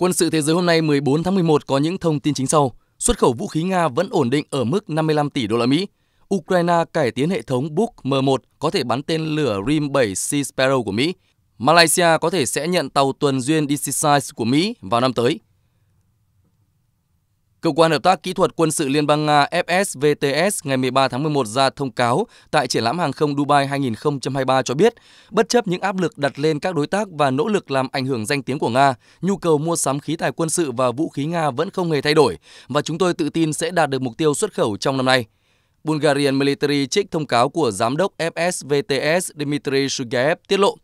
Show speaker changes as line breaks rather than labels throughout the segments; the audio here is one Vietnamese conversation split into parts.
Quân sự thế giới hôm nay 14 tháng 11 có những thông tin chính sau. Xuất khẩu vũ khí Nga vẫn ổn định ở mức 55 tỷ đô la Mỹ. Ukraine cải tiến hệ thống Buk M1 có thể bắn tên lửa RIM-7 Sea Sparrow của Mỹ. Malaysia có thể sẽ nhận tàu tuần duyên Disguise của Mỹ vào năm tới. Cơ quan Hợp tác Kỹ thuật Quân sự Liên bang Nga FSVTS ngày 13 tháng 11 ra thông cáo tại triển lãm hàng không Dubai 2023 cho biết, bất chấp những áp lực đặt lên các đối tác và nỗ lực làm ảnh hưởng danh tiếng của Nga, nhu cầu mua sắm khí tài quân sự và vũ khí Nga vẫn không hề thay đổi và chúng tôi tự tin sẽ đạt được mục tiêu xuất khẩu trong năm nay. Bulgarian Military trích thông cáo của giám đốc FSVTS Dmitry Sugaev tiết lộ,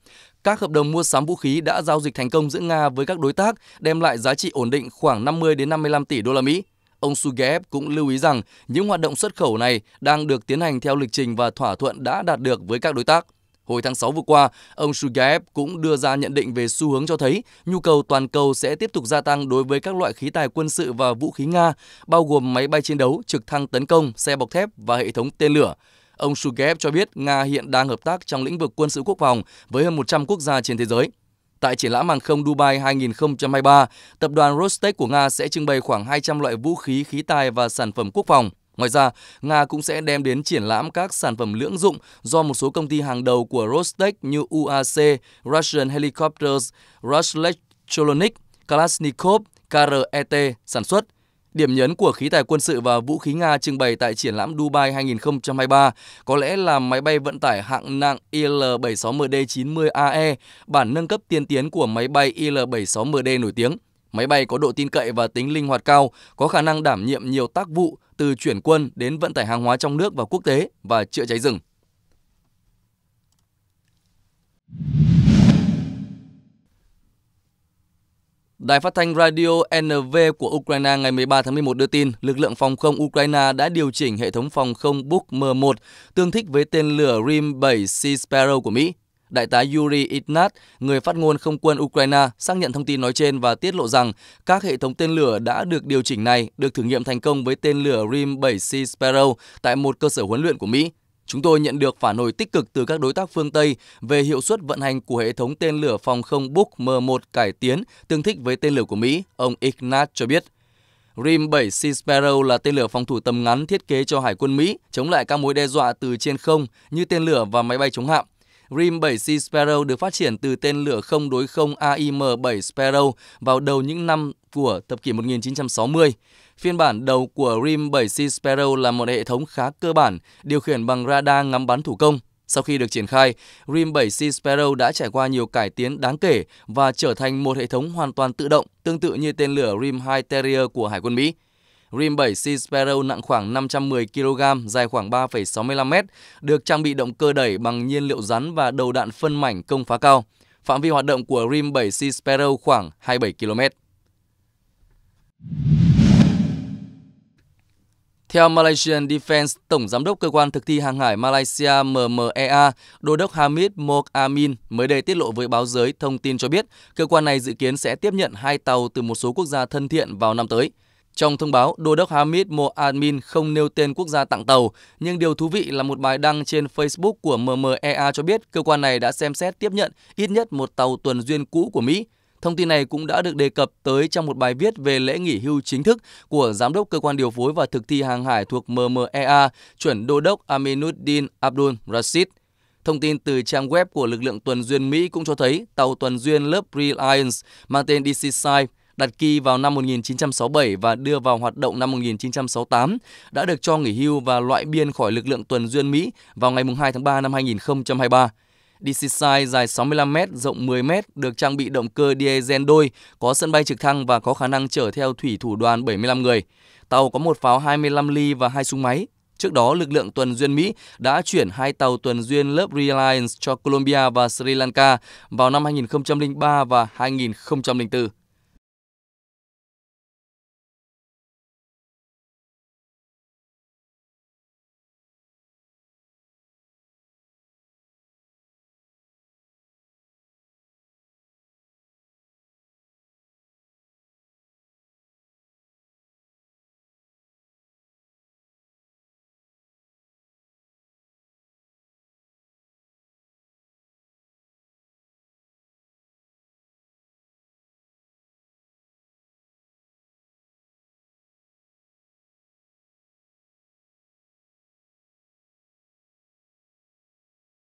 các hợp đồng mua sắm vũ khí đã giao dịch thành công giữa Nga với các đối tác, đem lại giá trị ổn định khoảng 50 đến 55 tỷ đô la Mỹ. Ông Sugev cũng lưu ý rằng những hoạt động xuất khẩu này đang được tiến hành theo lịch trình và thỏa thuận đã đạt được với các đối tác. Hồi tháng 6 vừa qua, ông Sugaev cũng đưa ra nhận định về xu hướng cho thấy nhu cầu toàn cầu sẽ tiếp tục gia tăng đối với các loại khí tài quân sự và vũ khí Nga, bao gồm máy bay chiến đấu, trực thăng tấn công, xe bọc thép và hệ thống tên lửa. Ông Sugaev cho biết Nga hiện đang hợp tác trong lĩnh vực quân sự quốc phòng với hơn 100 quốc gia trên thế giới. Tại triển lãm hàng không Dubai 2023, tập đoàn Rostec của Nga sẽ trưng bày khoảng 200 loại vũ khí, khí tài và sản phẩm quốc phòng. Ngoài ra, Nga cũng sẽ đem đến triển lãm các sản phẩm lưỡng dụng do một số công ty hàng đầu của Rostec như UAC, Russian Helicopters, Ruslex Cholonik, Kalashnikov, KRET sản xuất. Điểm nhấn của khí tài quân sự và vũ khí Nga trưng bày tại triển lãm Dubai 2023 có lẽ là máy bay vận tải hạng nặng IL-76MD-90AE, bản nâng cấp tiên tiến của máy bay IL-76MD nổi tiếng. Máy bay có độ tin cậy và tính linh hoạt cao, có khả năng đảm nhiệm nhiều tác vụ từ chuyển quân đến vận tải hàng hóa trong nước và quốc tế và chữa cháy rừng. Đài phát thanh Radio NV của Ukraine ngày 13 tháng 11 đưa tin, lực lượng phòng không Ukraine đã điều chỉnh hệ thống phòng không Buk M1 tương thích với tên lửa Rim-7 Sea Sparrow của Mỹ. Đại tá Yuri Ignat, người phát ngôn không quân Ukraine, xác nhận thông tin nói trên và tiết lộ rằng các hệ thống tên lửa đã được điều chỉnh này được thử nghiệm thành công với tên lửa Rim-7C Sparrow tại một cơ sở huấn luyện của Mỹ. Chúng tôi nhận được phản hồi tích cực từ các đối tác phương Tây về hiệu suất vận hành của hệ thống tên lửa phòng không Buk M1 cải tiến tương thích với tên lửa của Mỹ, ông Ignat cho biết. RIM 7 Sea Sparrow là tên lửa phòng thủ tầm ngắn thiết kế cho Hải quân Mỹ chống lại các mối đe dọa từ trên không như tên lửa và máy bay chống hạm. RIM-7C Sparrow được phát triển từ tên lửa không đối không AIM-7 Sparrow vào đầu những năm của thập kỷ 1960. Phiên bản đầu của RIM-7C Sparrow là một hệ thống khá cơ bản, điều khiển bằng radar ngắm bắn thủ công. Sau khi được triển khai, RIM-7C Sparrow đã trải qua nhiều cải tiến đáng kể và trở thành một hệ thống hoàn toàn tự động, tương tự như tên lửa RIM-2 Terrier của Hải quân Mỹ. Rim 7 Sea Sparrow nặng khoảng 510 kg, dài khoảng 3,65 m, được trang bị động cơ đẩy bằng nhiên liệu rắn và đầu đạn phân mảnh công phá cao. Phạm vi hoạt động của Rim 7 Sea Sparrow khoảng 27 km. Theo Malaysian Defense, Tổng Giám đốc Cơ quan Thực thi Hàng hải Malaysia MMEA, Đô đốc Hamid Mok Amin mới đây tiết lộ với báo giới thông tin cho biết cơ quan này dự kiến sẽ tiếp nhận hai tàu từ một số quốc gia thân thiện vào năm tới. Trong thông báo, Đô đốc Hamid Moadmin không nêu tên quốc gia tặng tàu, nhưng điều thú vị là một bài đăng trên Facebook của MMEA cho biết cơ quan này đã xem xét tiếp nhận ít nhất một tàu tuần duyên cũ của Mỹ. Thông tin này cũng đã được đề cập tới trong một bài viết về lễ nghỉ hưu chính thức của Giám đốc Cơ quan Điều phối và Thực thi Hàng hải thuộc MMEA, chuẩn Đô đốc Aminuddin Abdul Rashid. Thông tin từ trang web của lực lượng tuần duyên Mỹ cũng cho thấy tàu tuần duyên lớp Reliance mang tên DC Side đặt kỳ vào năm 1967 và đưa vào hoạt động năm 1968, đã được cho nghỉ hưu và loại biên khỏi lực lượng tuần duyên Mỹ vào ngày 2 tháng 3 năm 2023. DCSI dài 65m, rộng 10m, được trang bị động cơ diesel đôi, có sân bay trực thăng và có khả năng chở theo thủy thủ đoàn 75 người. Tàu có một pháo 25 ly và hai súng máy. Trước đó, lực lượng tuần duyên Mỹ đã chuyển hai tàu tuần duyên lớp Reliance cho Colombia và Sri Lanka vào năm 2003 và 2004.